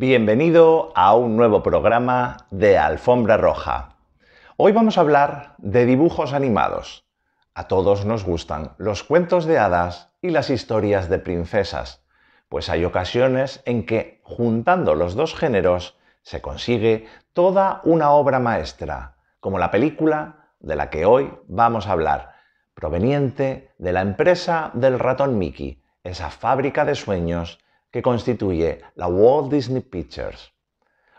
Bienvenido a un nuevo programa de Alfombra Roja. Hoy vamos a hablar de dibujos animados. A todos nos gustan los cuentos de hadas y las historias de princesas, pues hay ocasiones en que, juntando los dos géneros, se consigue toda una obra maestra, como la película de la que hoy vamos a hablar, proveniente de la empresa del ratón Mickey, esa fábrica de sueños que constituye la Walt Disney Pictures.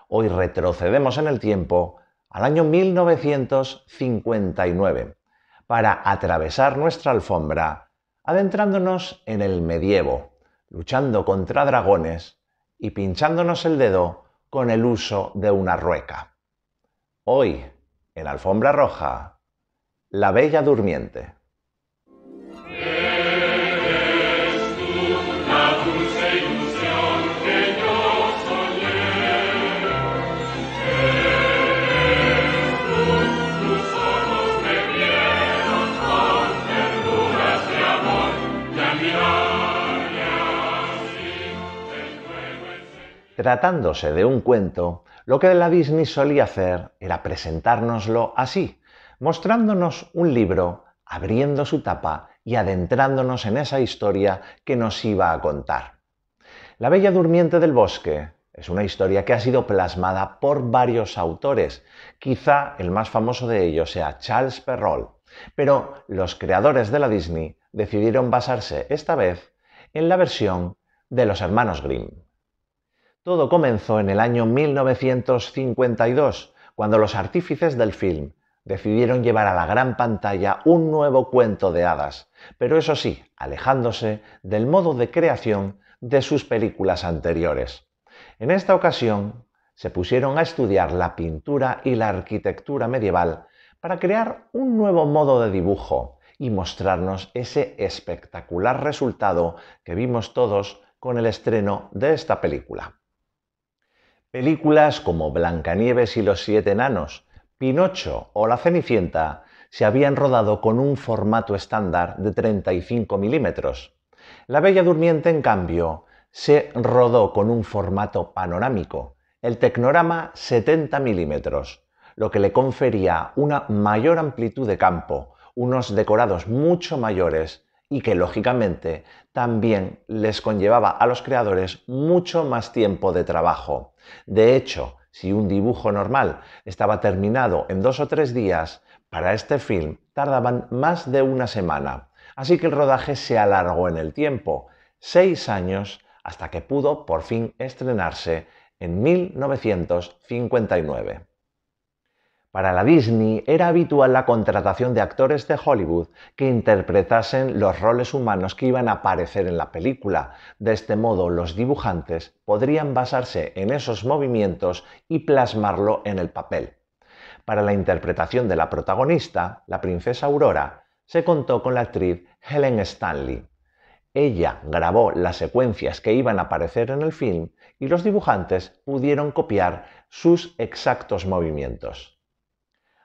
Hoy retrocedemos en el tiempo al año 1959 para atravesar nuestra alfombra adentrándonos en el medievo, luchando contra dragones y pinchándonos el dedo con el uso de una rueca. Hoy, en Alfombra Roja, la Bella Durmiente. Tratándose de un cuento, lo que la Disney solía hacer era presentárnoslo así, mostrándonos un libro, abriendo su tapa y adentrándonos en esa historia que nos iba a contar. La Bella Durmiente del Bosque es una historia que ha sido plasmada por varios autores, quizá el más famoso de ellos sea Charles Perrault, pero los creadores de la Disney decidieron basarse esta vez en la versión de los hermanos Grimm. Todo comenzó en el año 1952, cuando los artífices del film decidieron llevar a la gran pantalla un nuevo cuento de hadas, pero eso sí, alejándose del modo de creación de sus películas anteriores. En esta ocasión, se pusieron a estudiar la pintura y la arquitectura medieval para crear un nuevo modo de dibujo y mostrarnos ese espectacular resultado que vimos todos con el estreno de esta película. Películas como Blancanieves y los siete enanos, Pinocho o La Cenicienta se habían rodado con un formato estándar de 35 milímetros. La Bella Durmiente, en cambio, se rodó con un formato panorámico, el Tecnorama 70 milímetros, lo que le confería una mayor amplitud de campo, unos decorados mucho mayores y que lógicamente también les conllevaba a los creadores mucho más tiempo de trabajo. De hecho, si un dibujo normal estaba terminado en dos o tres días, para este film tardaban más de una semana. Así que el rodaje se alargó en el tiempo, seis años, hasta que pudo por fin estrenarse en 1959. Para la Disney era habitual la contratación de actores de Hollywood que interpretasen los roles humanos que iban a aparecer en la película. De este modo, los dibujantes podrían basarse en esos movimientos y plasmarlo en el papel. Para la interpretación de la protagonista, la princesa Aurora, se contó con la actriz Helen Stanley. Ella grabó las secuencias que iban a aparecer en el film y los dibujantes pudieron copiar sus exactos movimientos.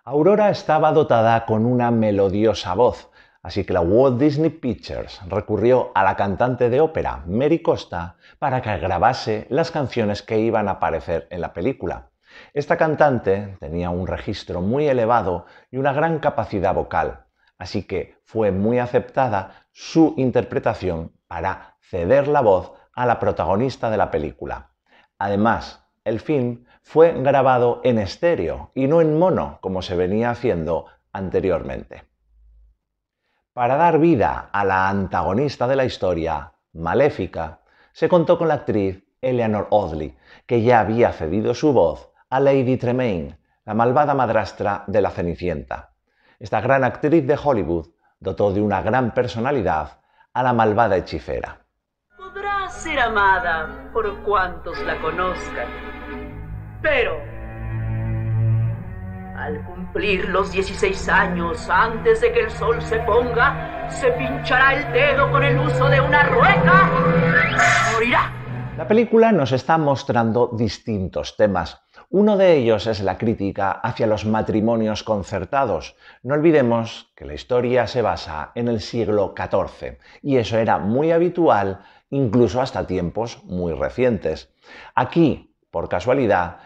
Aurora estaba dotada con una melodiosa voz, así que la Walt Disney Pictures recurrió a la cantante de ópera Mary Costa para que grabase las canciones que iban a aparecer en la película. Esta cantante tenía un registro muy elevado y una gran capacidad vocal, así que fue muy aceptada su interpretación para ceder la voz a la protagonista de la película. Además, el film fue grabado en estéreo y no en mono, como se venía haciendo anteriormente. Para dar vida a la antagonista de la historia, Maléfica, se contó con la actriz Eleanor Audley, que ya había cedido su voz a Lady Tremaine, la malvada madrastra de la Cenicienta. Esta gran actriz de Hollywood dotó de una gran personalidad a la malvada hechicera. Podrá ser amada por cuantos la conozcan pero, al cumplir los 16 años, antes de que el sol se ponga, se pinchará el dedo con el uso de una rueca. Morirá. La película nos está mostrando distintos temas. Uno de ellos es la crítica hacia los matrimonios concertados. No olvidemos que la historia se basa en el siglo XIV y eso era muy habitual incluso hasta tiempos muy recientes. Aquí, por casualidad,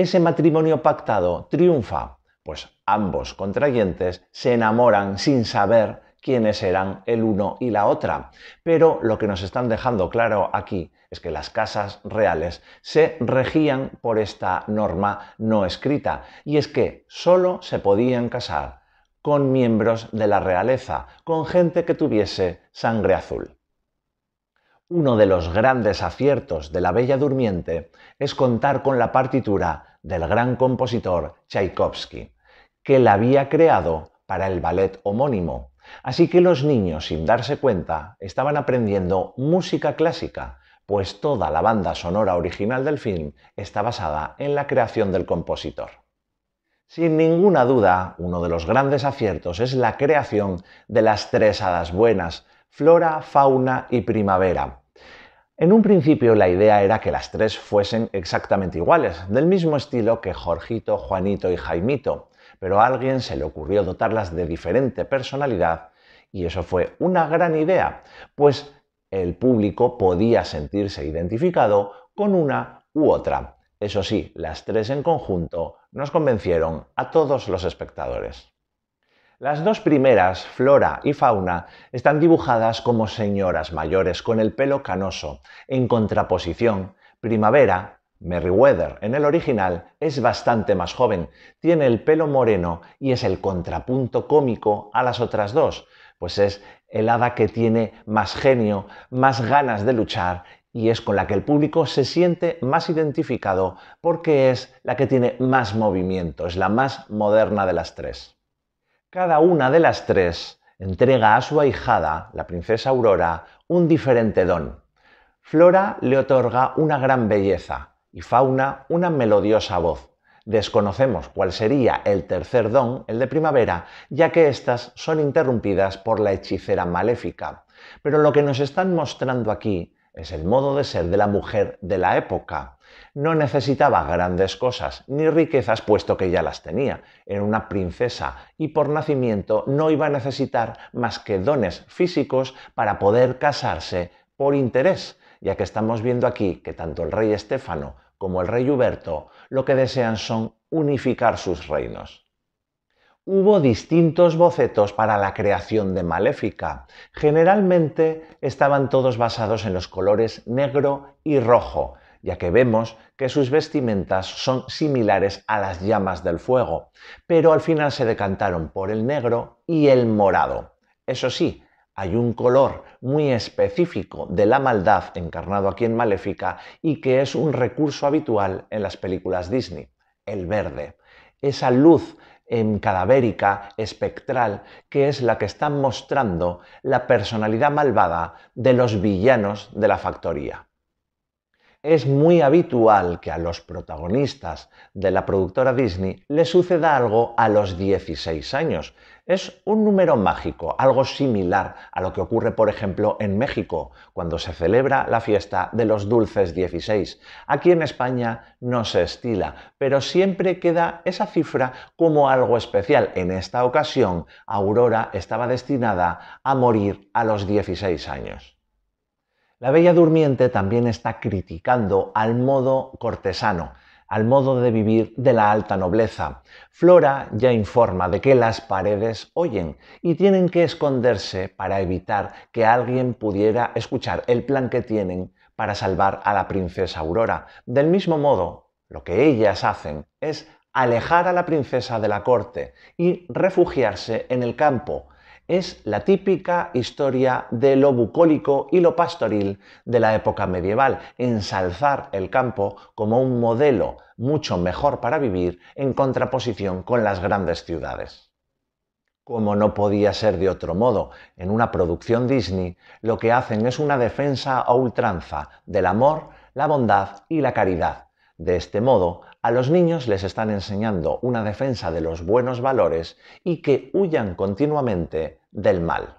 ese matrimonio pactado triunfa, pues ambos contrayentes se enamoran sin saber quiénes eran el uno y la otra. Pero lo que nos están dejando claro aquí es que las casas reales se regían por esta norma no escrita, y es que solo se podían casar con miembros de la realeza, con gente que tuviese sangre azul. Uno de los grandes aciertos de la Bella Durmiente es contar con la partitura del gran compositor Tchaikovsky, que la había creado para el ballet homónimo. Así que los niños, sin darse cuenta, estaban aprendiendo música clásica, pues toda la banda sonora original del film está basada en la creación del compositor. Sin ninguna duda, uno de los grandes aciertos es la creación de las tres hadas buenas, flora, fauna y primavera, en un principio la idea era que las tres fuesen exactamente iguales, del mismo estilo que Jorgito, Juanito y Jaimito, pero a alguien se le ocurrió dotarlas de diferente personalidad y eso fue una gran idea, pues el público podía sentirse identificado con una u otra. Eso sí, las tres en conjunto nos convencieron a todos los espectadores. Las dos primeras, flora y fauna, están dibujadas como señoras mayores con el pelo canoso. En contraposición, primavera, Merryweather en el original, es bastante más joven, tiene el pelo moreno y es el contrapunto cómico a las otras dos, pues es el hada que tiene más genio, más ganas de luchar y es con la que el público se siente más identificado porque es la que tiene más movimiento, es la más moderna de las tres. Cada una de las tres entrega a su ahijada, la princesa Aurora, un diferente don. Flora le otorga una gran belleza y Fauna una melodiosa voz. Desconocemos cuál sería el tercer don, el de primavera, ya que éstas son interrumpidas por la hechicera maléfica. Pero lo que nos están mostrando aquí es el modo de ser de la mujer de la época. No necesitaba grandes cosas ni riquezas puesto que ya las tenía. Era una princesa y por nacimiento no iba a necesitar más que dones físicos para poder casarse por interés, ya que estamos viendo aquí que tanto el rey Estéfano como el rey Huberto lo que desean son unificar sus reinos hubo distintos bocetos para la creación de Maléfica. Generalmente estaban todos basados en los colores negro y rojo, ya que vemos que sus vestimentas son similares a las llamas del fuego, pero al final se decantaron por el negro y el morado. Eso sí, hay un color muy específico de la maldad encarnado aquí en Maléfica y que es un recurso habitual en las películas Disney, el verde. Esa luz en cadavérica, espectral, que es la que está mostrando la personalidad malvada de los villanos de la factoría. Es muy habitual que a los protagonistas de la productora Disney le suceda algo a los 16 años. Es un número mágico, algo similar a lo que ocurre, por ejemplo, en México, cuando se celebra la fiesta de los dulces 16. Aquí en España no se estila, pero siempre queda esa cifra como algo especial. En esta ocasión, Aurora estaba destinada a morir a los 16 años. La Bella Durmiente también está criticando al modo cortesano, al modo de vivir de la alta nobleza. Flora ya informa de que las paredes oyen y tienen que esconderse para evitar que alguien pudiera escuchar el plan que tienen para salvar a la princesa Aurora. Del mismo modo, lo que ellas hacen es alejar a la princesa de la corte y refugiarse en el campo, es la típica historia de lo bucólico y lo pastoril de la época medieval, ensalzar el campo como un modelo mucho mejor para vivir en contraposición con las grandes ciudades. Como no podía ser de otro modo, en una producción Disney lo que hacen es una defensa a ultranza del amor, la bondad y la caridad. De este modo, a los niños les están enseñando una defensa de los buenos valores y que huyan continuamente del mal.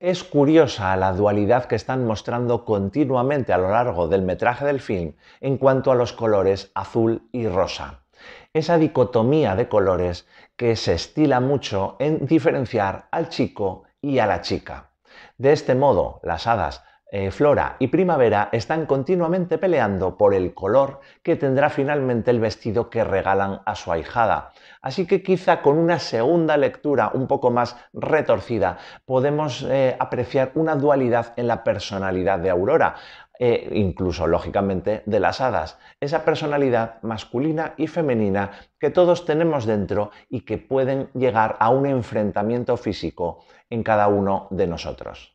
Es curiosa la dualidad que están mostrando continuamente a lo largo del metraje del film en cuanto a los colores azul y rosa. Esa dicotomía de colores que se estila mucho en diferenciar al chico y a la chica. De este modo, las hadas eh, flora y Primavera están continuamente peleando por el color que tendrá finalmente el vestido que regalan a su ahijada. Así que quizá con una segunda lectura un poco más retorcida podemos eh, apreciar una dualidad en la personalidad de Aurora. Eh, incluso, lógicamente, de las hadas, esa personalidad masculina y femenina que todos tenemos dentro y que pueden llegar a un enfrentamiento físico en cada uno de nosotros.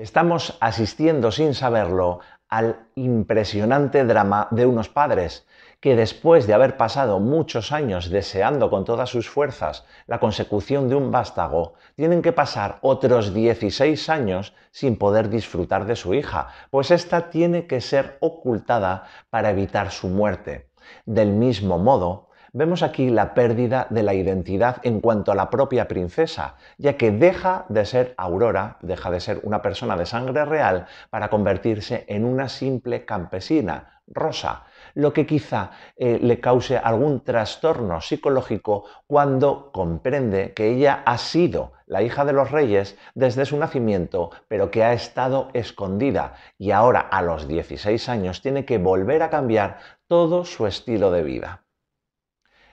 Estamos asistiendo sin saberlo al impresionante drama de unos padres que después de haber pasado muchos años deseando con todas sus fuerzas la consecución de un vástago, tienen que pasar otros 16 años sin poder disfrutar de su hija, pues ésta tiene que ser ocultada para evitar su muerte. Del mismo modo, Vemos aquí la pérdida de la identidad en cuanto a la propia princesa, ya que deja de ser Aurora, deja de ser una persona de sangre real para convertirse en una simple campesina, Rosa, lo que quizá eh, le cause algún trastorno psicológico cuando comprende que ella ha sido la hija de los reyes desde su nacimiento, pero que ha estado escondida y ahora a los 16 años tiene que volver a cambiar todo su estilo de vida.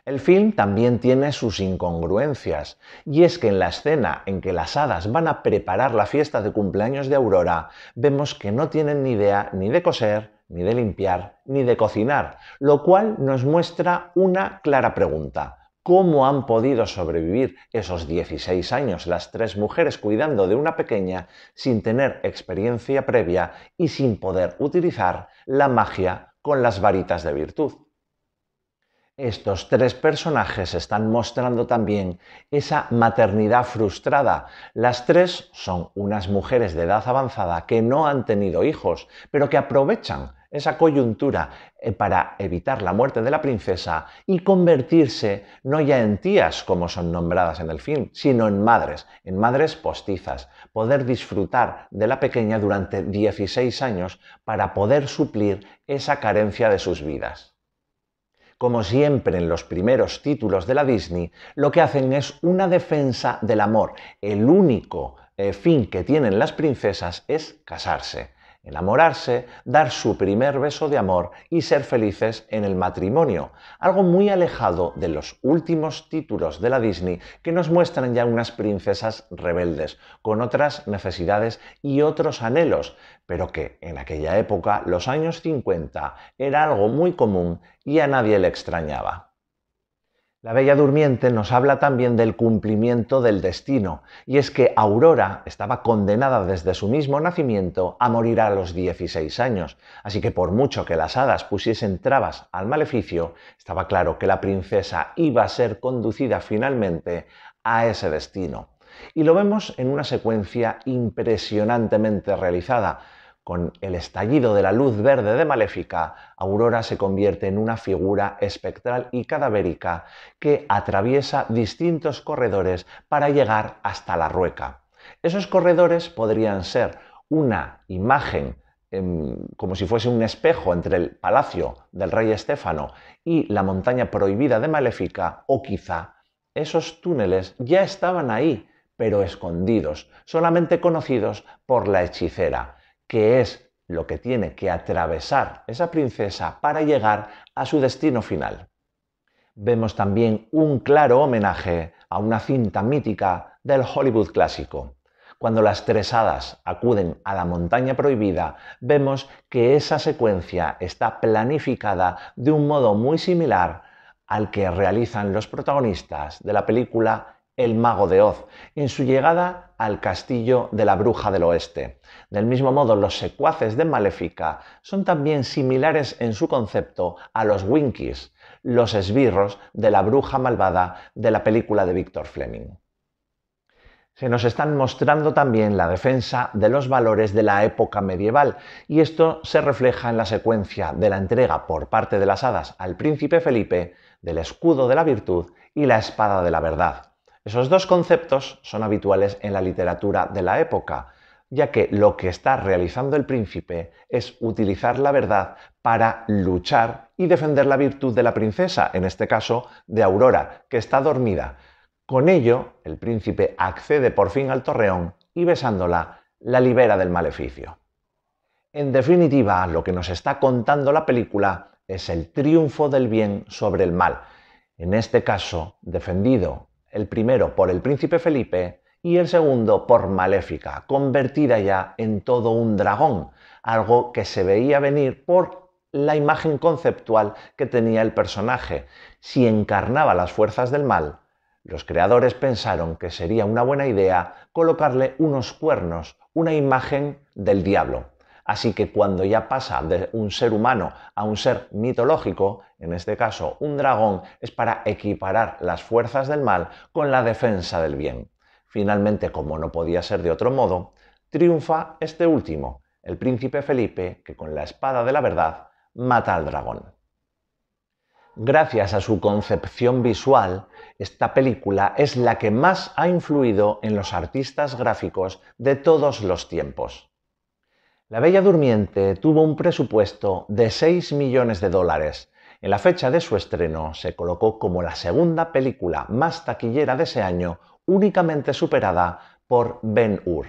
El film también tiene sus incongruencias, y es que en la escena en que las hadas van a preparar la fiesta de cumpleaños de Aurora, vemos que no tienen ni idea ni de coser, ni de limpiar, ni de cocinar, lo cual nos muestra una clara pregunta. ¿Cómo han podido sobrevivir esos 16 años las tres mujeres cuidando de una pequeña sin tener experiencia previa y sin poder utilizar la magia con las varitas de virtud? Estos tres personajes están mostrando también esa maternidad frustrada. Las tres son unas mujeres de edad avanzada que no han tenido hijos, pero que aprovechan esa coyuntura eh, para evitar la muerte de la princesa y convertirse no ya en tías como son nombradas en el film, sino en madres, en madres postizas, poder disfrutar de la pequeña durante 16 años para poder suplir esa carencia de sus vidas. Como siempre en los primeros títulos de la Disney, lo que hacen es una defensa del amor. El único eh, fin que tienen las princesas es casarse enamorarse, dar su primer beso de amor y ser felices en el matrimonio, algo muy alejado de los últimos títulos de la Disney que nos muestran ya unas princesas rebeldes, con otras necesidades y otros anhelos, pero que en aquella época, los años 50, era algo muy común y a nadie le extrañaba. La Bella Durmiente nos habla también del cumplimiento del destino, y es que Aurora estaba condenada desde su mismo nacimiento a morir a los 16 años, así que por mucho que las hadas pusiesen trabas al maleficio, estaba claro que la princesa iba a ser conducida finalmente a ese destino. Y lo vemos en una secuencia impresionantemente realizada, con el estallido de la luz verde de Maléfica, Aurora se convierte en una figura espectral y cadavérica que atraviesa distintos corredores para llegar hasta la rueca. Esos corredores podrían ser una imagen em, como si fuese un espejo entre el palacio del rey Estéfano y la montaña prohibida de Maléfica, o quizá esos túneles ya estaban ahí, pero escondidos, solamente conocidos por la hechicera que es lo que tiene que atravesar esa princesa para llegar a su destino final. Vemos también un claro homenaje a una cinta mítica del Hollywood clásico. Cuando las tres hadas acuden a la montaña prohibida, vemos que esa secuencia está planificada de un modo muy similar al que realizan los protagonistas de la película el mago de Oz, en su llegada al castillo de la bruja del oeste. Del mismo modo, los secuaces de Maléfica son también similares en su concepto a los Winkies, los esbirros de la bruja malvada de la película de Víctor Fleming. Se nos están mostrando también la defensa de los valores de la época medieval y esto se refleja en la secuencia de la entrega por parte de las hadas al príncipe Felipe del escudo de la virtud y la espada de la verdad. Esos dos conceptos son habituales en la literatura de la época, ya que lo que está realizando el príncipe es utilizar la verdad para luchar y defender la virtud de la princesa, en este caso de Aurora, que está dormida. Con ello, el príncipe accede por fin al torreón y besándola, la libera del maleficio. En definitiva, lo que nos está contando la película es el triunfo del bien sobre el mal, en este caso defendido el primero por el príncipe Felipe y el segundo por Maléfica, convertida ya en todo un dragón, algo que se veía venir por la imagen conceptual que tenía el personaje. Si encarnaba las fuerzas del mal, los creadores pensaron que sería una buena idea colocarle unos cuernos, una imagen del diablo. Así que cuando ya pasa de un ser humano a un ser mitológico, en este caso, un dragón es para equiparar las fuerzas del mal con la defensa del bien. Finalmente, como no podía ser de otro modo, triunfa este último, el príncipe Felipe, que con la espada de la verdad mata al dragón. Gracias a su concepción visual, esta película es la que más ha influido en los artistas gráficos de todos los tiempos. La Bella Durmiente tuvo un presupuesto de 6 millones de dólares en la fecha de su estreno se colocó como la segunda película más taquillera de ese año, únicamente superada por Ben Hur.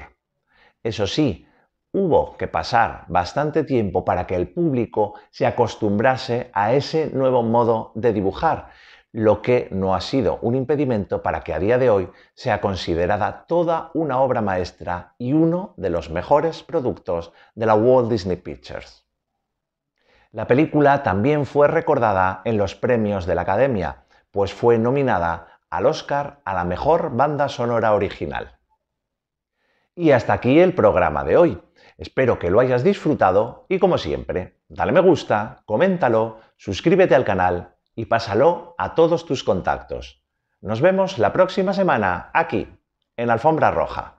Eso sí, hubo que pasar bastante tiempo para que el público se acostumbrase a ese nuevo modo de dibujar, lo que no ha sido un impedimento para que a día de hoy sea considerada toda una obra maestra y uno de los mejores productos de la Walt Disney Pictures. La película también fue recordada en los premios de la Academia, pues fue nominada al Oscar a la mejor banda sonora original. Y hasta aquí el programa de hoy. Espero que lo hayas disfrutado y como siempre, dale me gusta, coméntalo, suscríbete al canal y pásalo a todos tus contactos. Nos vemos la próxima semana aquí, en Alfombra Roja.